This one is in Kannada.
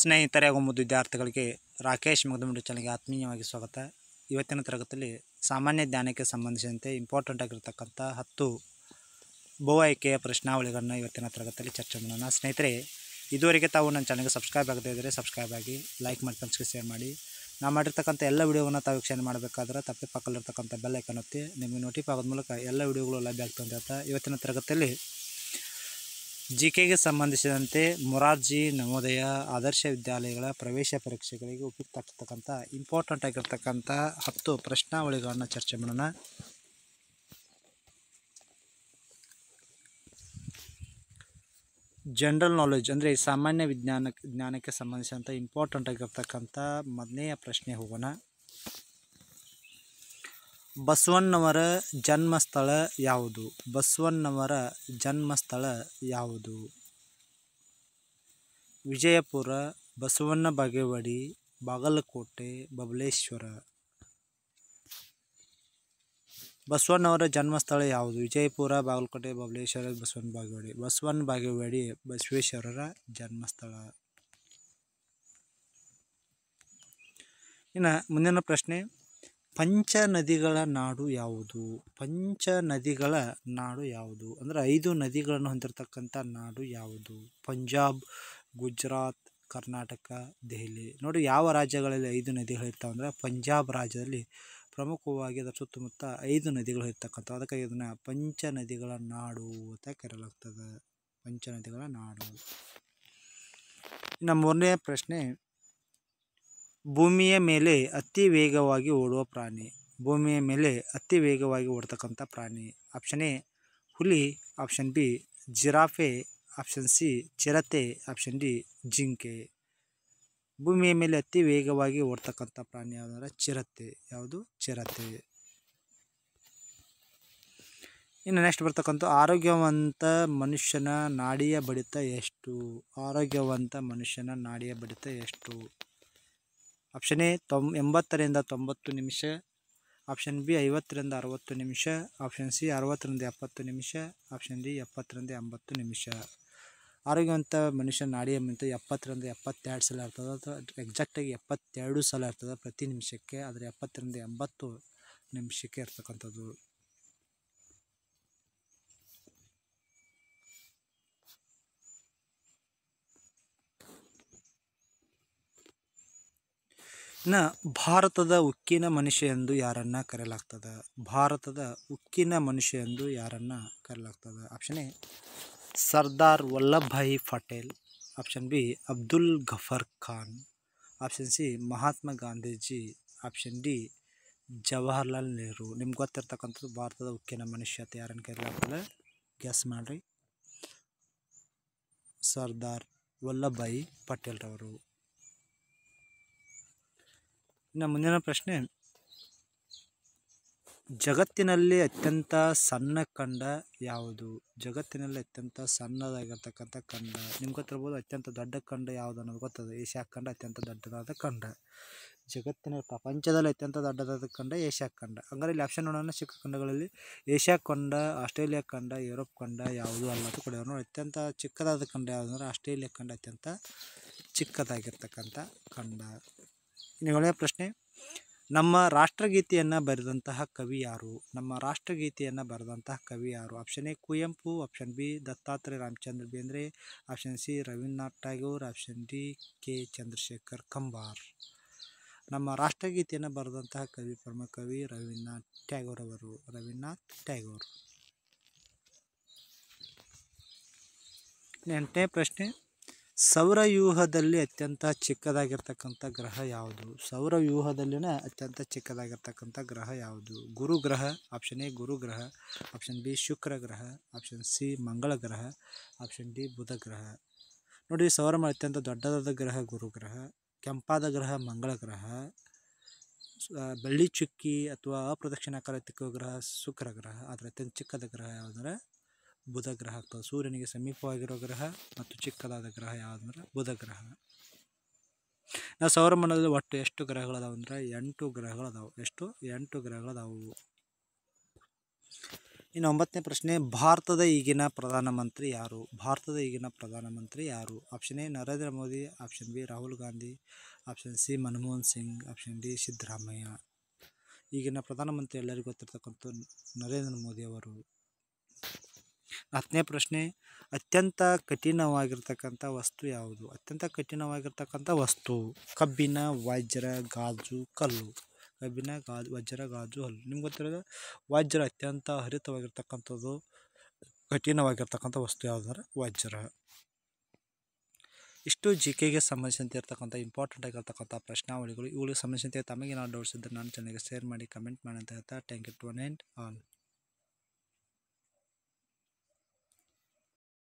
ಸ್ನೇಹಿತರೆ ಮುದ್ದು ವಿದ್ಯಾರ್ಥಿಗಳಿಗೆ ರಾಕೇಶ್ ಮಗದುಮಿಡಿ ಚಾನಲ್ಗೆ ಆತ್ಮೀಯವಾಗಿ ಸ್ವಾಗತ ಇವತ್ತಿನ ತರಗತಿಯಲ್ಲಿ ಸಾಮಾನ್ಯ ಜ್ಞಾನಕ್ಕೆ ಸಂಬಂಧಿಸಿದಂತೆ ಇಂಪಾರ್ಟೆಂಟ್ ಆಗಿರತಕ್ಕಂಥ ಹತ್ತು ಬಹು ಆಯ್ಕೆಯ ಪ್ರಶ್ನಾವಳಿಗಳನ್ನು ಇವತ್ತಿನ ತರಗತಿಯಲ್ಲಿ ಚರ್ಚೆ ಮಾಡೋಣ ಸ್ನೇಹಿತರೆ ಇದುವರೆಗೆ ತಾವು ನನ್ನ ಚಾನಲ್ಗೆ ಸಬ್ಸ್ಕ್ರೈಬ್ ಆಗದೇ ಇದ್ದರೆ ಸಬ್ಸ್ಕ್ರೈಬ್ ಆಗಿ ಲೈಕ್ ಮಾಡಿ ಫ್ರೆಂಡ್ಸ್ಗೆ ಶೇರ್ ಮಾಡಿ ನಾವು ಮಾಡಿರ್ತಕ್ಕಂಥ ಎಲ್ಲ ವೀಡಿಯೋವನ್ನು ತಾವು ವೀಕ್ಷಣೆ ಮಾಡಬೇಕಾದ್ರೆ ತಪ್ಪೆ ಬೆಲ್ ಬೆಲ್ಲೈಕನ್ ಹೊತ್ತಿ ನಿಮಗೆ ನೋಟಿಫ್ ಆಗೋದ ಮೂಲಕ ಎಲ್ಲ ವಿಡಿಯೋಗಳು ಲಭ್ಯ ಆಗ್ತದೆ ಅಂತ ಇವತ್ತಿನ ತರಗತಿಯಲ್ಲಿ ಜಿ ಕೆಗೆ ಸಂಬಂಧಿಸಿದಂತೆ ಮೊರಾರ್ಜಿ ನವೋದಯ ಆದರ್ಶ ವಿದ್ಯಾಲಯಗಳ ಪ್ರವೇಶ ಪರೀಕ್ಷೆಗಳಿಗೆ ಉಪಯುಕ್ತ ಇಂಪಾರ್ಟೆಂಟ್ ಆಗಿರ್ತಕ್ಕಂಥ ಹತ್ತು ಪ್ರಶ್ನಾವಳಿಗಳನ್ನು ಚರ್ಚೆ ಮಾಡೋಣ ಜನರಲ್ ನಾಲೆಜ್ ಅಂದರೆ ಸಾಮಾನ್ಯ ವಿಜ್ಞಾನ ಜ್ಞಾನಕ್ಕೆ ಸಂಬಂಧಿಸಿದಂಥ ಇಂಪಾರ್ಟೆಂಟ್ ಆಗಿರ್ತಕ್ಕಂಥ ಮೊದಲನೆಯ ಪ್ರಶ್ನೆ ಹೋಗೋಣ ಬಸವಣ್ಣನವರ ಜನ್ಮಸ್ಥಳ ಯಾವುದು ಬಸವಣ್ಣನವರ ಜನ್ಮಸ್ಥಳ ಯಾವುದು ವಿಜಯಪುರ ಬಸವಣ್ಣ ಬಾಗೇವಾಡಿ ಬಾಗಲಕೋಟೆ ಬಬಲೇಶ್ವರ ಬಸವಣ್ಣವರ ಜನ್ಮಸ್ಥಳ ಯಾವುದು ವಿಜಯಪುರ ಬಾಗಲಕೋಟೆ ಬಬಲೇಶ್ವರ ಬಸವಣ್ಣ ಬಾಗೇವಾಡಿ ಬಸವಣ್ಣ ಬಾಗೇವಾಡಿ ಬಸವೇಶ್ವರರ ಜನ್ಮಸ್ಥಳ ಇನ್ನು ಮುಂದಿನ ಪ್ರಶ್ನೆ ಪಂಚ ನದಿಗಳ ನಾಡು ಯಾವುದು ಪಂಚ ನದಿಗಳ ನಾಡು ಯಾವುದು ಅಂದರೆ ಐದು ನದಿಗಳನ್ನು ಹೊಂದಿರತಕ್ಕಂಥ ನಾಡು ಯಾವುದು ಪಂಜಾಬ್ ಗುಜರಾತ್ ಕರ್ನಾಟಕ ದೆಹಲಿ ನೋಡಿ ಯಾವ ರಾಜ್ಯಗಳಲ್ಲಿ ಐದು ನದಿಗಳು ಇರ್ತಾವೆ ಅಂದರೆ ಪಂಜಾಬ್ ರಾಜ್ಯದಲ್ಲಿ ಪ್ರಮುಖವಾಗಿ ಅದರ ಸುತ್ತಮುತ್ತ ಐದು ನದಿಗಳು ಇರ್ತಕ್ಕಂಥ ಅದಕ್ಕಾಗಿ ಇದನ್ನು ಪಂಚ ನದಿಗಳ ನಾಡು ಅಂತ ಕರೆಯಲಾಗ್ತದೆ ಪಂಚ ನದಿಗಳ ನಾಡು ಇನ್ನು ಮೂರನೇ ಪ್ರಶ್ನೆ ಭೂಮಿಯ ಮೇಲೆ ಅತಿ ವೇಗವಾಗಿ ಓಡುವ ಪ್ರಾಣಿ ಭೂಮಿಯ ಮೇಲೆ ಅತಿ ವೇಗವಾಗಿ ಓಡ್ತಕ್ಕಂಥ ಪ್ರಾಣಿ ಆಪ್ಷನ್ ಎ ಹುಲಿ option B giraffe option C ಚಿರತೆ ಆಪ್ಷನ್ ಡಿ ಜಿಂಕೆ ಭೂಮಿಯ ಮೇಲೆ ಅತಿ ವೇಗವಾಗಿ ಓಡ್ತಕ್ಕಂಥ ಪ್ರಾಣಿ ಯಾವುದಂದ್ರೆ ಚಿರತೆ ಯಾವುದು ಚಿರತೆ ಇನ್ನು ನೆಕ್ಸ್ಟ್ ಬರ್ತಕ್ಕಂಥ ಆರೋಗ್ಯವಂತ ಮನುಷ್ಯನ ನಾಡಿಯ ಬಡಿತ ಎಷ್ಟು ಆರೋಗ್ಯವಂತ ಮನುಷ್ಯನ ನಾಡಿಯ ಬಡಿತ ಎಷ್ಟು ಆಪ್ಷನ್ ಎ ತೊಂ ಎಂಬತ್ತರಿಂದ ತೊಂಬತ್ತು ನಿಮಿಷ ಆಪ್ಷನ್ ಬಿ ಐವತ್ತರಿಂದ ಅರುವತ್ತು ನಿಮಿಷ ಆಪ್ಷನ್ ಸಿ ಅರವತ್ತರಿಂದ ಎಪ್ಪತ್ತು ನಿಮಿಷ ಆಪ್ಷನ್ ಡಿ ಎಪ್ಪತ್ತರಿಂದ ಎಂಬತ್ತು ನಿಮಿಷ ಆರೋಗ್ಯವಂತ ಮನುಷ್ಯ ನಾಡಿ ಎಂಬಂತ ಎಪ್ಪತ್ತರಿಂದ ಎಪ್ಪತ್ತೆರಡು ಸಲ ಇರ್ತದೆ ಅಥವಾ ಎಕ್ಸಾಕ್ಟಾಗಿ ಎಪ್ಪತ್ತೆರಡು ಸಲ ಇರ್ತದೆ ಪ್ರತಿ ನಿಮಿಷಕ್ಕೆ ಆದರೆ ಎಪ್ಪತ್ತರಿಂದ ಎಂಬತ್ತು ನಿಮಿಷಕ್ಕೆ ಇರ್ತಕ್ಕಂಥದ್ದು ನ ಭಾರತದ ಉಕ್ಕಿನ ಮನುಷ್ಯ ಎಂದು ಯಾರನ್ನು ಕರೆಯಲಾಗ್ತದ ಭಾರತದ ಉಕ್ಕಿನ ಮನುಷ್ಯ ಎಂದು ಯಾರನ್ನು ಕರೆಯಲಾಗ್ತದ option A Sardar Vallabhbhai Patel option B Abdul Ghaffar Khan option C Mahatma Gandhiji option D Jawaharlal Nehru ನಿಮ್ಗೆ ಗೊತ್ತಿರ್ತಕ್ಕಂಥದ್ದು ಭಾರತದ ಉಕ್ಕಿನ ಮನುಷ್ಯ ಅಂತ ಯಾರನ್ನು ಕರೆಯಲಾಗ್ತದ ಗ್ಯಾಸ್ ಮಾಡ್ರಿ ಸರ್ದಾರ್ ವಲ್ಲಭಭಾಯಿ ಪಟೇಲ್ರವರು ಇನ್ನು ಮುಂದಿನ ಪ್ರಶ್ನೆ ಜಗತ್ತಿನಲ್ಲಿ ಅತ್ಯಂತ ಸಣ್ಣ ಖಂಡ ಯಾವುದು ಜಗತ್ತಿನಲ್ಲಿ ಅತ್ಯಂತ ಸಣ್ಣದಾಗಿರ್ತಕ್ಕಂಥ ಖಂಡ ನಿಮ್ಗೆ ಗೊತ್ತಿರ್ಬೋದು ಅತ್ಯಂತ ದೊಡ್ಡ ಖಂಡ ಯಾವುದು ಅನ್ನೋದು ಗೊತ್ತದೆ ಏಷ್ಯಾ ಖಂಡ ಅತ್ಯಂತ ದೊಡ್ಡದಾದ ಖಂಡ ಜಗತ್ತಿನ ಪ್ರಪಂಚದಲ್ಲಿ ಅತ್ಯಂತ ದೊಡ್ಡದಾದ ಖಂಡ ಏಷ್ಯಾ ಖಂಡ ಹಂಗಾರೆ ಇಲ್ಲಿ ಆಪ್ಷನ್ ನೋಡೋಣ ಚಿಕ್ಕ ಖಂಡಗಳಲ್ಲಿ ಏಷ್ಯಾ ಖಂಡ ಆಸ್ಟ್ರೇಲಿಯಾ ಖಂಡ ಯುರೋಪ್ ಖಂಡ ಯಾವುದು ಅಲ್ಲ ಕೂಡ ಅತ್ಯಂತ ಚಿಕ್ಕದಾದ ಖಂಡ ಯಾವುದಂದ್ರೆ ಆಸ್ಟ್ರೇಲಿಯಾ ಖಂಡ ಅತ್ಯಂತ ಚಿಕ್ಕದಾಗಿರ್ತಕ್ಕಂಥ ಖಂಡ ಏಳನೇ ಪ್ರಶ್ನೆ ನಮ್ಮ ರಾಷ್ಟ್ರಗೀತೆಯನ್ನು ಬರೆದಂತಹ ಕವಿ ಯಾರು ನಮ್ಮ ರಾಷ್ಟ್ರಗೀತೆಯನ್ನು ಬರೆದಂತಹ ಕವಿ ಯಾರು option A Kuvempu option B Dattatreya Ramachandra Bendre option C Rabindranath Tagore option D K Chandrashekhar Kambar ನಮ್ಮ ರಾಷ್ಟ್ರಗೀತೆಯನ್ನು ಬರೆದಂತಹ ಕವಿ ಪ್ರಮುಖ ಕವಿ ರವೀಂದ್ರನಾಥ್ ಟ್ಯಾಗೋರ್ ಅವರು ರವೀಂದ್ರನಾಥ್ ಟ್ಯಾಗೋರ್ ಎಂಟನೇ ಪ್ರಶ್ನೆ ಸೌರವ್ಯೂಹದಲ್ಲಿ ಅತ್ಯಂತ ಚಿಕ್ಕದಾಗಿರ್ತಕ್ಕಂಥ ಗ್ರಹ ಯಾವುದು ಸೌರವ್ಯೂಹದಲ್ಲಿನ ಅತ್ಯಂತ ಚಿಕ್ಕದಾಗಿರ್ತಕ್ಕಂಥ ಗ್ರಹ ಯಾವುದು ಗುರು ಗ್ರಹ ಆಪ್ಷನ್ ಎ ಗುರು ಗ್ರಹ ಆಪ್ಷನ್ ಬಿ ಶುಕ್ರ ಗ್ರಹ ಆಪ್ಷನ್ ಸಿ ಮಂಗಳ ಗ್ರಹ ಆಪ್ಷನ್ ಡಿ ಬುಧ ಗ್ರಹ ನೋಡಿ ಸೌರಮ ಅತ್ಯಂತ ದೊಡ್ಡದಾದ ಗ್ರಹ ಗುರು ಗ್ರಹ ಕೆಂಪಾದ ಗ್ರಹ ಮಂಗಳ ಗ್ರಹ ಬೆಳ್ಳಿ ಚುಕ್ಕಿ ಅಥವಾ ಅಪ್ರದಕ್ಷಿಣಾಕಾರ ತಿಕ್ಕುವ ಗ್ರಹ ಶುಕ್ರ ಗ್ರಹ ಆದರೆ ಅತ್ಯಂತ ಚಿಕ್ಕದ ಗ್ರಹ ಯಾವುದಂದ್ರೆ ಬುಧ ಗ್ರಹ ಆಗ್ತದೆ ಸೂರ್ಯನಿಗೆ ಸಮೀಪವಾಗಿರೋ ಗ್ರಹ ಮತ್ತು ಚಿಕ್ಕದಾದ ಗ್ರಹ ಯಾವುದಂದ್ರೆ ಬುಧ ಗ್ರಹ ನಾವು ಸೌರಮಂಡಲದಲ್ಲಿ ಒಟ್ಟು ಎಷ್ಟು ಗ್ರಹಗಳದಾವೆ ಅಂದ್ರೆ ಎಂಟು ಗ್ರಹಗಳದಾವು ಎಷ್ಟು ಎಂಟು ಗ್ರಹಗಳದಾವು ಇನ್ನು ಒಂಬತ್ತನೇ ಪ್ರಶ್ನೆ ಭಾರತದ ಈಗಿನ ಪ್ರಧಾನಮಂತ್ರಿ ಯಾರು ಭಾರತದ ಈಗಿನ ಪ್ರಧಾನಮಂತ್ರಿ ಯಾರು option A Narendra Modi option B Rahul Gandhi option C Manmohan Singh option D Siddaramaiah ಈಗಿನ ಪ್ರಧಾನಮಂತ್ರಿ ಎಲ್ಲರಿಗೂ ಗೊತ್ತಿರತಕ್ಕಂಥ ನರೇಂದ್ರ ಮೋದಿಯವರು ಹತ್ತನೇ ಪ್ರಶ್ನೆ ಅತ್ಯಂತ ಕಠಿಣವಾಗಿರ್ತಕ್ಕಂಥ ವಸ್ತು ಯಾವುದು ಅತ್ಯಂತ ಕಠಿಣವಾಗಿರ್ತಕ್ಕಂಥ ವಸ್ತು ಕಬ್ಬಿನ ವಜ್ರ ಗಾಜು ಕಲ್ಲು ಕಬ್ಬಿನ ಗಾಜು ವಜ್ರ ಗಾಜು ಹಲ್ಲು ನಿಮ್ಗೆ ಗೊತ್ತಿರೋದು ವಜ್ರ ಅತ್ಯಂತ ಹರಿತವಾಗಿರ್ತಕ್ಕಂಥದ್ದು ಕಠಿಣವಾಗಿರ್ತಕ್ಕಂಥ ವಸ್ತು ಯಾವುದಂದ್ರೆ ವಜ್ರ ಇಷ್ಟು ಜಿ ಕೆಗೆ ಸಂಬಂಧಿಸಿದಂತೆ ಇರ್ತಕ್ಕಂಥ ಇಂಪಾರ್ಟೆಂಟ್ ಆಗಿರ್ತಕ್ಕಂಥ ಪ್ರಶ್ನಾವಳಿಗಳು ಇವುಗಳಿಗೆ ಸಂಬಂಧಿಸಿದಂತೆ ತಮಗೆ ನಾನು ಡೌಟ್ಸ್ ಇದ್ದರೆ ನಾನು ಚೆನ್ನಾಗಿ ಶೇರ್ ಮಾಡಿ ಕಮೆಂಟ್ ಮಾಡಿ ಅಂತ ಹೇಳ್ತಾ ಟ್ಯಾಂಕ್ ಯು ಟು ಆಲ್